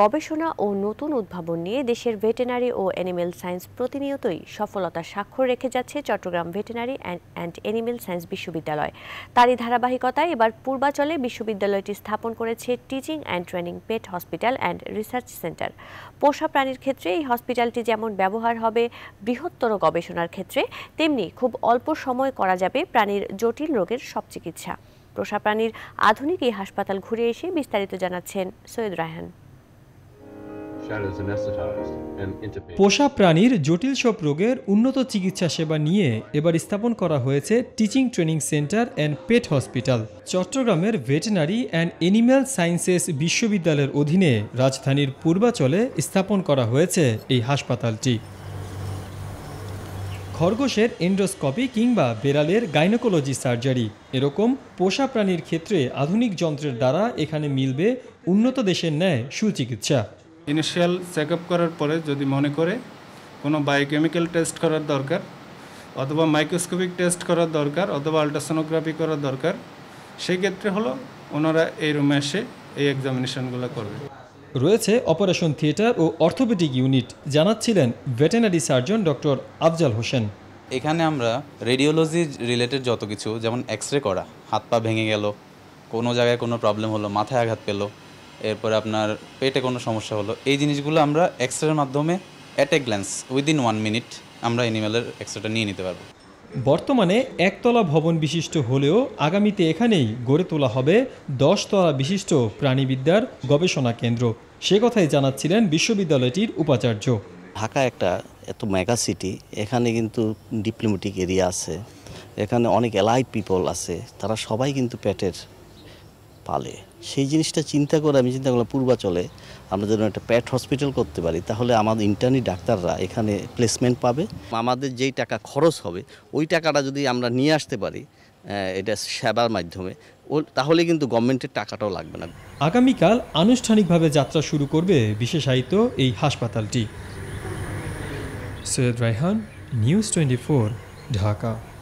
গবেষণা ও নতুন উদ্ভাবন নিয়ে দেশের ভেটেনারি ও অ্যানিমেল সায়েন্স প্রতিনিয়তই সফলতার স্বাক্ষর রেখে যাচ্ছে Chittagong veterinary and animal science বিশ্ববিদ্যালয় তারই ধারাবাহিকতায় এবার পূর্বাচলে বিশ্ববিদ্যালয়টি স্থাপন করেছে teaching and training pet hospital and research centre পোষা প্রাণীর ক্ষেত্রে এই হসপিটালটি যেমন ব্যবহার হবে বৃহত্তর গবেষণার ক্ষেত্রে তেমনি খুব অল্প সময় করা যাবে প্রাণীর জটিল রোগের সব চিকিৎসা পোষা প্রাণীর আধুনিক এই হাসপাতাল ঘুরে এসে বিস্তারিত জানাচ্ছেন সৈয়দ রায়হান পোষা প্রাণীর জটিল সব রোগের উন্নত চিকিৎসা সেবা নিয়ে এবার স্থাপন করা হয়েছে teaching training centre and pet hospital চট্টগ্রামের ভেটেনারি অ্যান্ড এনিম্যাল সায়েন্সেস বিশ্ববিদ্যালয়ের অধীনে রাজধানীর পূর্বাচলে স্থাপন করা হয়েছে এই হাসপাতালটি খরগোশের এন্ডোস্কপি কিংবা বেড়ালের গাইনোকোলজি সার্জারি এরকম পোষা প্রাণীর ক্ষেত্রে আধুনিক যন্ত্রের দ্বারা এখানে মিলবে উন্নত দেশের ন্যায় সুচিকিৎসা ইনিশিয়াল চেক করার পরে যদি মনে করে কোনো বায়োকেমিক্যাল টেস্ট করার দরকার অথবা মাইক্রোস্কোপিক টেস্ট করার দরকার অথবা আলট্রাসোনোগ্রাফি করার দরকার সেই ক্ষেত্রে হলো ওনারা এই রুমে এসে এই এক্সামিনেশনগুলো করবে রয়েছে অপারেশন থিয়েটার ও অর্থোপেডিক ইউনিট জানাচ্ছিলেন veterinary surgeon doctor Afzal Hossain এখানে আমরা রেডিওলজি রিলেটেড যত কিছু যেমন এক্স রে করা হাত পা ভেঙে গেল কোনো জায়গায় কোনো প্রবলেম হলো মাথায় আঘাত পেলো এরপরে আপনার পেটে কোনো সমস্যা হলো এই জিনিসগুলো আমরা এক্সরের মাধ্যমে at a glance within one minute আমরা অ্যানিম্যালের এক্সরেটা নিয়ে নিতে পারবো বর্তমানে একতলা ভবন বিশিষ্ট হলেও আগামীতে এখানেই গড়ে তোলা হবে দশতলা বিশিষ্ট প্রাণীবিদ্যার গবেষণা কেন্দ্র সে কথাই জানাচ্ছিলেন বিশ্ববিদ্যালয়টির উপাচার্য ঢাকা একটা এত মেগা সিটি এখানে কিন্তু ডিপ্লোমেটিক এরিয়া আছে এখানে অনেক এলাইড পিপল আছে তারা সবাই কিন্তু পেটের পালে সেই জিনিসটা চিন্তা করে আমি চিন্তা করলাম পূর্বাচলে আমরা যেন একটা প্যাট হসপিটাল করতে পারি তাহলে আমাদের ইন্টার্নি ডাক্তাররা এখানে প্লেসমেন্ট পাবে আমাদের যেই টাকা খরচ হবে ওই টাকাটা যদি আমরা নিয়ে আসতে পারি এটা সেবার মাধ্যমে ও তাহলে কিন্তু গভর্নমেন্টের টাকাটাও লাগবে না আগামীকাল আনুষ্ঠানিকভাবে যাত্রা শুরু করবে বিশেষায়িত এই হাসপাতালটি সৈয়দ রায়হান নিউজ টোয়েন্টি ঢাকা